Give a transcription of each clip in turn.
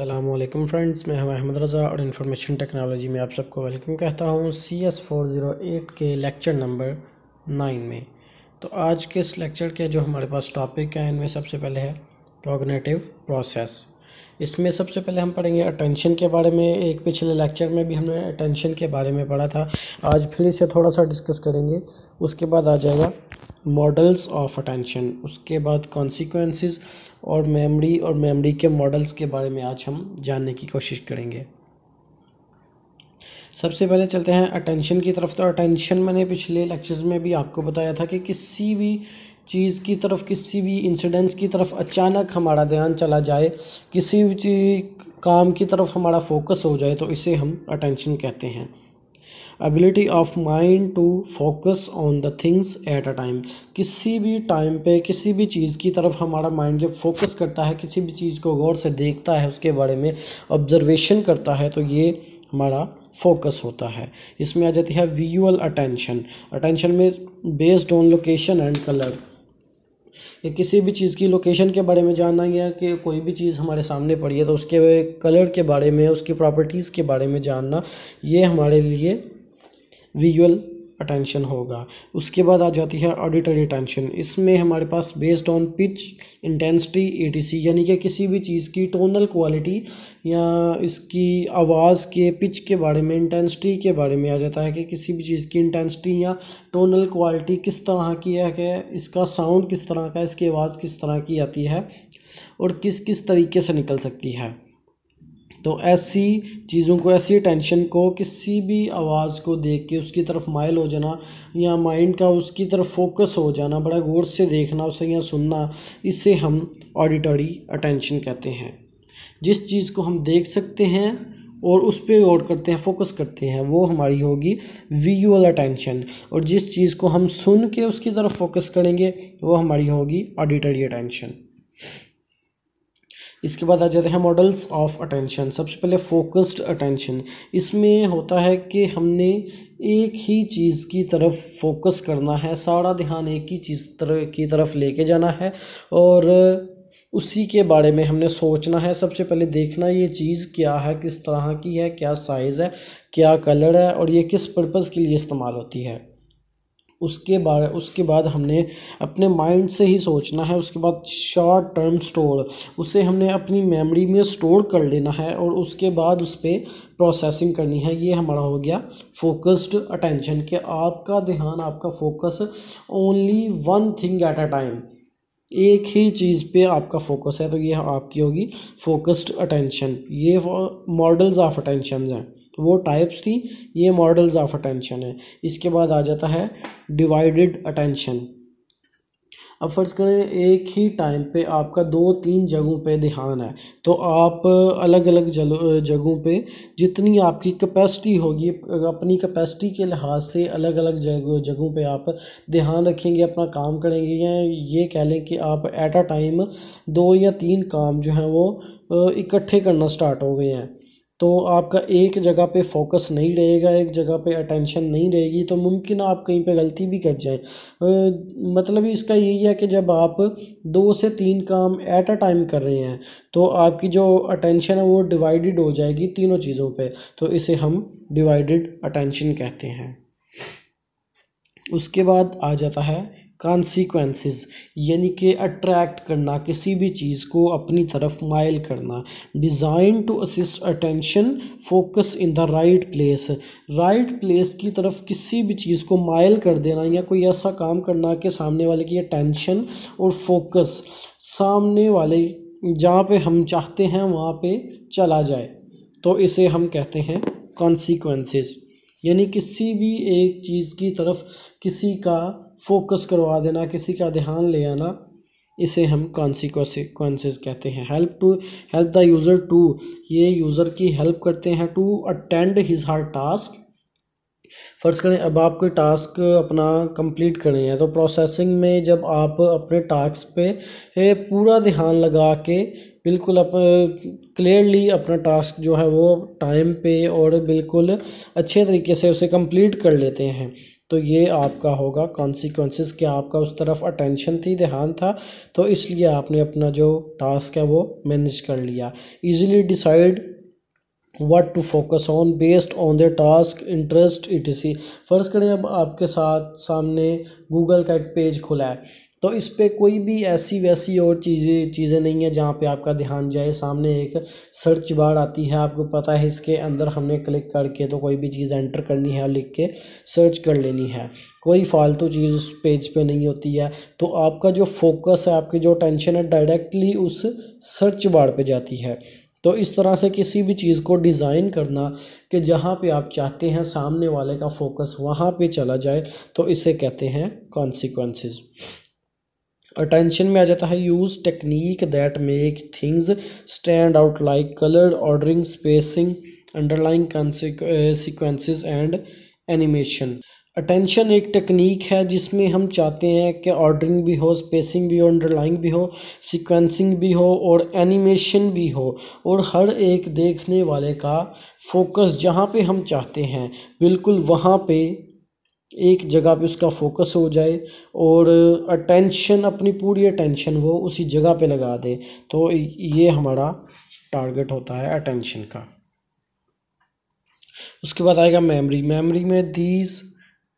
अल्लाम फ्रेंड्स मैं हूं अहमद रज़ा और इन्फॉर्मेशन टेक्नोलॉजी में आप सबको वेलकम कहता हूं C S four zero eight के लेक्चर नंबर नाइन में तो आज के इस लेक्चर के जो हमारे पास टॉपिक हैं इनमें सबसे पहले है कॉग्नेटिव प्रोसेस इसमें सबसे पहले हम पढ़ेंगे अटेंशन के बारे में एक पिछले लेक्चर में भी हमने अटेंशन के बारे में पढ़ा था आज फिर इसे थोड़ा सा डिस्कस करेंगे उसके बाद आ जाएगा मॉडल्स ऑफ अटेंशन उसके बाद कॉन्सिक्वेंसेस और मेमोरी और मेमोरी के मॉडल्स के बारे में आज हम जानने की कोशिश करेंगे सबसे पहले चलते हैं अटेंशन की तरफ तो अटेंशन मैंने पिछले लेक्चर्स में भी आपको बताया था कि किसी भी चीज़ की तरफ किसी भी इंसिडेंस की तरफ अचानक हमारा ध्यान चला जाए किसी भी काम की तरफ हमारा फोकस हो जाए तो इसे हम अटेंशन कहते हैं ability of mind to focus on the things at a time किसी भी टाइम पे किसी भी चीज़ की तरफ हमारा माइंड जब फोकस करता है किसी भी चीज़ को गौर से देखता है उसके बारे में ऑब्जर्वेशन करता है तो ये हमारा फोकस होता है इसमें आ जाती है विजुअल अटेंशन अटेंशन में based on location and colour ये किसी भी चीज़ की लोकेशन के बारे में जानना या कि कोई भी चीज़ हमारे सामने पड़ी है तो उसके कलर के बारे में उसकी प्रॉपर्टीज़ के बारे में जानना ये हमारे लिए विजुअल अटेंशन होगा उसके बाद आ जाती है ऑडिटरी अटेंशन इसमें हमारे पास based on pitch intensity etc यानी कि किसी भी चीज़ की टोनल क्वालिटी या इसकी आवाज़ के पिच के बारे में इंटेंसिटी के बारे में आ जाता है कि किसी भी चीज़ की इंटेंसिटी या टोनल क्वालिटी किस तरह की है कि इसका साउंड किस तरह का इसकी आवाज़ किस तरह की आती है और किस किस तरीके से निकल सकती है तो ऐसी चीज़ों को ऐसी टेंशन को किसी भी आवाज़ को देख के उसकी तरफ माइल हो जाना या माइंड का उसकी तरफ फोकस हो जाना बड़ा गौर से देखना उसे या सुनना इसे हम ऑडिटरी अटेंशन कहते हैं जिस चीज़ को हम देख सकते हैं और उस पर गौर करते हैं फोकस करते हैं वो हमारी होगी विजुअल अटेंशन और जिस चीज़ को हम सुन के उसकी तरफ फोकस करेंगे वो हमारी होगी ऑडिटरी अटेंशन इसके बाद आ जाते हैं मॉडल्स ऑफ अटेंशन सबसे पहले फोकस्ड अटेंशन इसमें होता है कि हमने एक ही चीज़ की तरफ फोकस करना है सारा ध्यान एक ही चीज़ तरह की तरफ लेके जाना है और उसी के बारे में हमने सोचना है सबसे पहले देखना ये चीज़ क्या है किस तरह की है क्या साइज़ है क्या कलर है और ये किस पर्पज़ के लिए इस्तेमाल होती है उसके बारे उसके बाद हमने अपने माइंड से ही सोचना है उसके बाद शॉर्ट टर्म स्टोर उसे हमने अपनी मेमोरी में स्टोर कर लेना है और उसके बाद उस पर प्रोसेसिंग करनी है ये हमारा हो गया फोकस्ड अटेंशन कि आपका ध्यान आपका focus only one thing at a time एक ही चीज़ पे आपका फोकस है तो ये आपकी होगी फोकस्ड अटेंशन ये मॉडल्स ऑफ अटेंशन हैं वो टाइप्स थी ये मॉडल्स ऑफ अटेंशन है इसके बाद आ जाता है डिवाइडेड अटेंशन अब फ़र्ज़ करें एक ही टाइम पे आपका दो तीन जगहों पे ध्यान है तो आप अलग अलग जगहों पे जितनी आपकी कैपेसिटी होगी अपनी कैपेसिटी के लिहाज से अलग अलग जगहों पे आप ध्यान रखेंगे अपना काम करेंगे या ये कह लें कि आप एट अ टाइम दो या तीन काम जो हैं वो इकट्ठे करना स्टार्ट हो गए हैं तो आपका एक जगह पे फोकस नहीं रहेगा एक जगह पे अटेंशन नहीं रहेगी तो मुमकिन आप कहीं पे गलती भी कर जाएं मतलब इसका यही है कि जब आप दो से तीन काम एट अ टाइम कर रहे हैं तो आपकी जो अटेंशन है वो डिवाइडेड हो जाएगी तीनों चीज़ों पे तो इसे हम डिवाइडेड अटेंशन कहते हैं उसके बाद आ जाता है कॉन्सिक्वेंसेस यानी कि अट्रैक्ट करना किसी भी चीज़ को अपनी तरफ मायल करना design to assist attention focus in the right place right place की तरफ किसी भी चीज़ को मायल कर देना या कोई ऐसा काम करना कि सामने वाले की अटेंशन और फोकस सामने वाले जहाँ पे हम चाहते हैं वहाँ पे चला जाए तो इसे हम कहते हैं कॉन्सिक्वेंसेस यानी किसी भी एक चीज़ की तरफ किसी का फोकस करवा देना किसी का ध्यान ले आना इसे हम कॉन्सिक्वेंसेस कहते हैं help to help the user to ये यूज़र की हेल्प करते हैं to attend his her task फ़र्ज़ करें अब आप कोई टास्क अपना कंप्लीट करनी है तो प्रोसेसिंग में जब आप अपने टास्क पे पूरा ध्यान लगा के बिल्कुल अप क्लियरली अपना टास्क जो है वो टाइम पे और बिल्कुल अच्छे तरीके से उसे कंप्लीट कर लेते हैं तो ये आपका होगा कॉन्सिक्वेंसेस कि आपका उस तरफ अटेंशन थी ध्यान था तो इसलिए आपने अपना जो टास्क है वो मैनेज कर लिया easily decide what to focus on based on the task interest it इसी सी फ़र्ज़ करें अब आपके साथ सामने गूगल का एक पेज खुला है तो इस पर कोई भी ऐसी वैसी और चीज़ें चीज़ें नहीं है जहाँ पे आपका ध्यान जाए सामने एक सर्च बार आती है आपको पता है इसके अंदर हमने क्लिक करके तो कोई भी चीज़ एंटर करनी है और लिख के सर्च कर लेनी है कोई फालतू चीज़ उस पेज पे नहीं होती है तो आपका जो फोकस है आपकी जो टेंशन है डायरेक्टली उस सर्च बार पे जाती है तो इस तरह से किसी भी चीज़ को डिज़ाइन करना कि जहाँ पे आप चाहते हैं सामने वाले का फोकस वहाँ पे चला जाए तो इसे कहते हैं कॉन्सिक्वेंसेस अटेंशन में आ जाता है use technique that make things stand out like colour ordering spacing underlining sequences and animation attention एक टेक्निक है जिसमें हम चाहते हैं कि ऑर्डरिंग भी हो स्पेसिंग भी हो अंडरलाइन भी हो सिक्वेंसिंग भी हो और एनिमेशन भी हो और हर एक देखने वाले का फोकस जहाँ पे हम चाहते हैं बिल्कुल वहाँ पे एक जगह पे उसका फोकस हो जाए और अटेंशन अपनी पूरी अटेंशन वो उसी जगह पे लगा दे तो ये हमारा टारगेट होता है अटेंशन का उसके बाद आएगा मेमोरी मेमोरी में these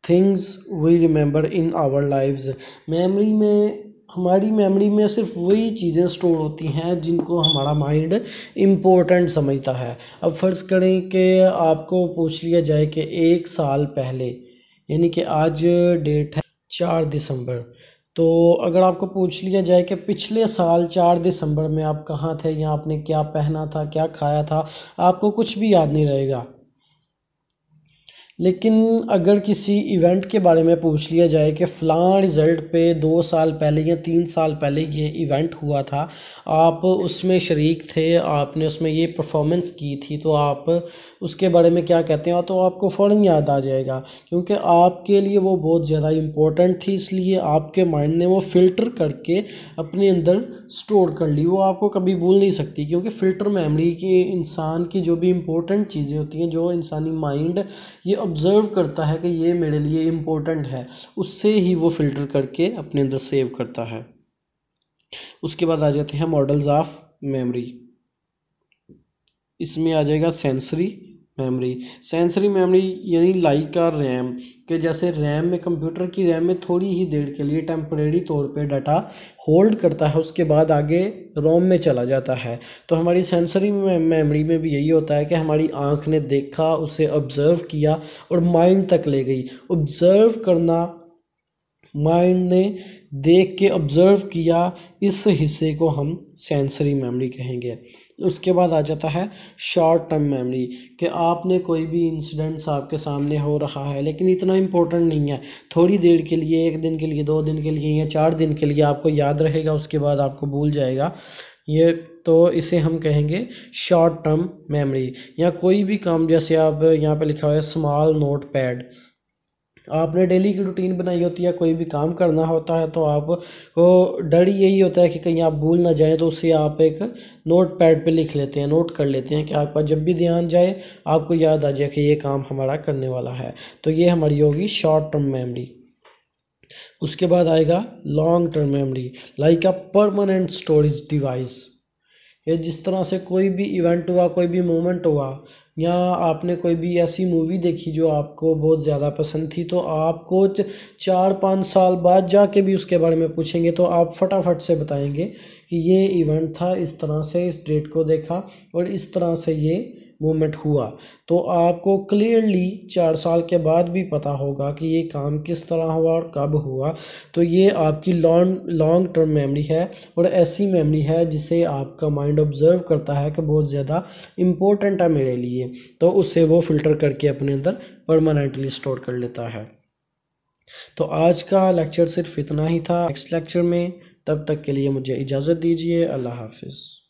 things we remember in our lives memory में हमारी मेमोरी में सिर्फ वही चीज़ें स्टोर होती हैं जिनको हमारा माइंड इम्पोर्टेंट समझता है अब फ़र्ज़ करें कि आपको पूछ लिया जाए कि एक साल पहले यानी कि आज डेट है चार दिसंबर तो अगर आपको पूछ लिया जाए कि पिछले साल चार दिसंबर में आप कहाँ थे या आपने क्या पहना था क्या खाया था आपको कुछ भी याद नहीं रहेगा लेकिन अगर किसी इवेंट के बारे में पूछ लिया जाए कि फ़लाँ रिज़ल्ट पे दो साल पहले या तीन साल पहले ये इवेंट हुआ था आप उसमें शरीक थे आपने उसमें ये परफॉर्मेंस की थी तो आप उसके बारे में क्या कहते हैं हाँ, तो आपको फ़ौर याद आ जाएगा क्योंकि आपके लिए वो बहुत ज़्यादा इम्पोर्टेंट थी इसलिए आपके माइंड ने वो फ़िल्टर करके अपने अंदर स्टोर कर ली वो आपको कभी भूल नहीं सकती क्योंकि फ़िल्टर मेमरी की इंसान की जो भी इम्पोर्टेंट चीज़ें होती हैं जो इंसानी माइंड ये ऑब्ज़र्व करता है कि ये मेरे लिए इम्पोर्टेंट है उससे ही वो फ़िल्टर करके अपने अंदर सेव करता है उसके बाद आ जाते हैं मॉडल्स ऑफ मेमोरी इसमें आ जाएगा सेंसरी मेमोरी सेंसरी मेमोरी यानी लाइक का रैम के जैसे रैम में कंप्यूटर की रैम में थोड़ी ही देर के लिए टेम्परेरी तौर पे डाटा होल्ड करता है उसके बाद आगे रोम में चला जाता है तो हमारी सेंसरी मेमोरी में भी यही होता है कि हमारी आँख ने देखा उसे ऑब्ज़र्व किया और माइंड तक ले गई ऑब्ज़र्व करना माइंड ने देख के ऑब्ज़र्व किया इस हिस्से को हम सेंसरी मेमोरी कहेंगे उसके बाद आ जाता है शॉर्ट टर्म मेमोरी कि आपने कोई भी इंसिडेंट्स आपके सामने हो रहा है लेकिन इतना इम्पोर्टेंट नहीं है थोड़ी देर के लिए एक दिन के लिए दो दिन के लिए या चार दिन के लिए आपको याद रहेगा उसके बाद आपको भूल जाएगा ये तो इसे हम कहेंगे शॉर्ट टर्म मेमोरी या कोई भी काम जैसे आप यहाँ पे लिखा हुआ है स्मॉल नोट पैड आपने डेली की रूटीन बनाई होती है कोई भी काम करना होता है तो आपको डर यही होता है कि कहीं आप भूल ना जाएं तो उसे आप एक नोट पैड पर लिख लेते हैं नोट कर लेते हैं कि आपका जब भी ध्यान जाए आपको याद आ जाए कि ये काम हमारा करने वाला है तो ये हमारी होगी शॉर्ट टर्म मेमोरी उसके बाद आएगा long term memory like a permanent storage device ये जिस तरह से कोई भी इवेंट हुआ कोई भी मोमेंट हुआ या आपने कोई भी ऐसी मूवी देखी जो आपको बहुत ज़्यादा पसंद थी तो आपको चार पाँच साल बाद जाके भी उसके बारे में पूछेंगे तो आप फटाफट से बताएंगे कि ये इवेंट था इस तरह से इस डेट को देखा और इस तरह से ये मूवमेंट हुआ तो आपको क्लियरली चार साल के बाद भी पता होगा कि ये काम किस तरह हुआ और कब हुआ तो ये आपकी लॉन्ग लॉन्ग टर्म मेमोरी है और ऐसी मेमोरी है जिसे आपका माइंड ऑब्जर्व करता है कि बहुत ज़्यादा इम्पोर्टेंट है मेरे लिए तो उसे वो फ़िल्टर करके अपने अंदर परमानेंटली स्टोर कर लेता है तो आज का लेक्चर सिर्फ इतना ही था नेक्स्ट लेक्चर में तब तक के लिए मुझे इजाज़त दीजिए अल्लाह हाफिज़